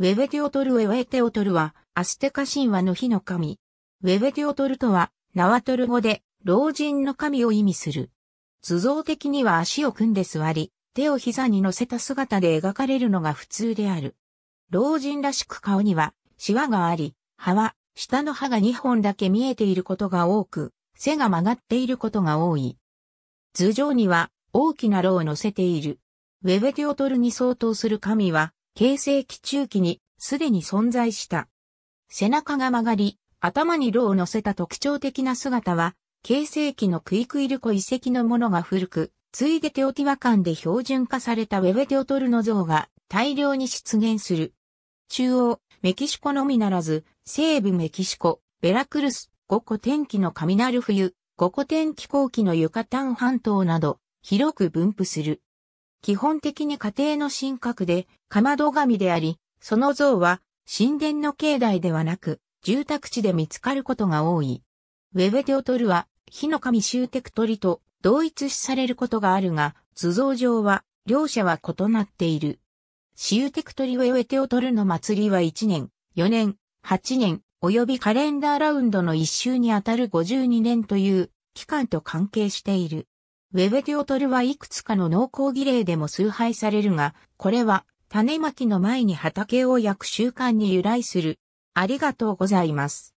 ウェベテオトルウェウェテオトルは、アステカ神話の火の神。ウェベテオトルとは、ナワトル語で、老人の神を意味する。図像的には足を組んで座り、手を膝に乗せた姿で描かれるのが普通である。老人らしく顔には、シワがあり、歯は、下の歯が2本だけ見えていることが多く、背が曲がっていることが多い。頭上には、大きな炉を乗せている。ウェベテオトルに相当する神は、形成期中期にすでに存在した。背中が曲がり、頭に炉を乗せた特徴的な姿は、形成期のクイクイルコ遺跡のものが古く、ついでテオティワカンで標準化されたウェベテオトルの像が大量に出現する。中央、メキシコのみならず、西部メキシコ、ベラクルス、五個天気のカミナル冬、五個天気後期のユカタン半島など、広く分布する。基本的に家庭の神格で、かまど神であり、その像は神殿の境内ではなく、住宅地で見つかることが多い。ウェベテオトルは、火の神シューテクトリと同一視されることがあるが、図像上は、両者は異なっている。シューテクトリウェベテオトルの祭りは1年、4年、8年、及びカレンダーラウンドの一周にあたる52年という期間と関係している。ウェベディオトルはいくつかの農耕儀礼でも崇拝されるが、これは種まきの前に畑を焼く習慣に由来する。ありがとうございます。